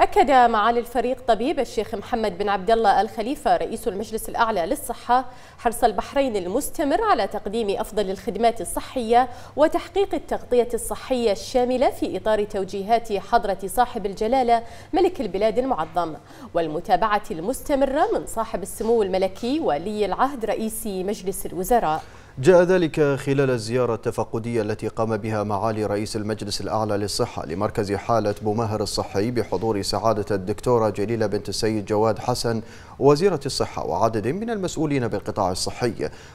أكد معالي الفريق طبيب الشيخ محمد بن عبد الله الخليفة رئيس المجلس الأعلى للصحة حرص البحرين المستمر على تقديم أفضل الخدمات الصحية وتحقيق التغطية الصحية الشاملة في إطار توجيهات حضرة صاحب الجلالة ملك البلاد المعظم والمتابعة المستمرة من صاحب السمو الملكي ولي العهد رئيس مجلس الوزراء جاء ذلك خلال الزيارة التفقدية التي قام بها معالي رئيس المجلس الأعلى للصحة لمركز حالة بومهر الصحي بحضور سعادة الدكتورة جليلة بنت السيد جواد حسن وزيرة الصحة وعدد من المسؤولين بالقطاع الصحي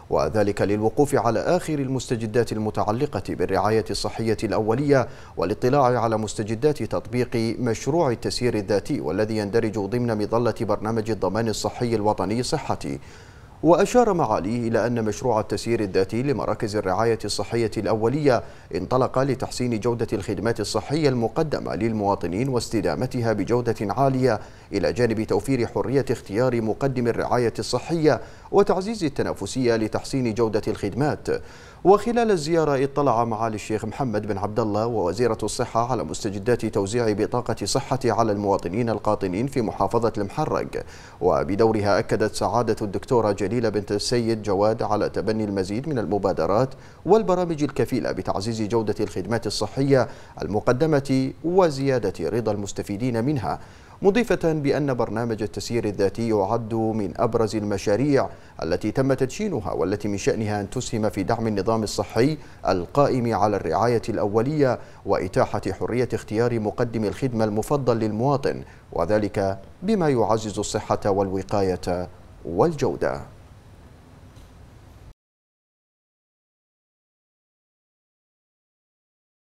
وذلك للوقوف على آخر المستجدات المتعلقة بالرعاية الصحية الأولية والاطلاع على مستجدات تطبيق مشروع التسيير الذاتي والذي يندرج ضمن مظلة برنامج الضمان الصحي الوطني صحتي وأشار معاليه إلى أن مشروع التسيير الذاتي لمراكز الرعاية الصحية الأولية انطلق لتحسين جودة الخدمات الصحية المقدمة للمواطنين واستدامتها بجودة عالية إلى جانب توفير حرية اختيار مقدم الرعاية الصحية وتعزيز التنافسية لتحسين جودة الخدمات وخلال الزيارة اطلع معالي الشيخ محمد بن عبد الله ووزيرة الصحة على مستجدات توزيع بطاقة صحة على المواطنين القاطنين في محافظة المحرق وبدورها أكدت سعادة الدكتورة جليلة بنت السيد جواد على تبني المزيد من المبادرات والبرامج الكفيلة بتعزيز جودة الخدمات الصحية المقدمة وزيادة رضا المستفيدين منها مضيفة بأن برنامج التسيير الذاتي يعد من أبرز المشاريع التي تم تدشينها والتي من شأنها أن تسهم في دعم النظام الصحي القائم على الرعاية الأولية وإتاحة حرية اختيار مقدم الخدمة المفضل للمواطن وذلك بما يعزز الصحة والوقاية والجودة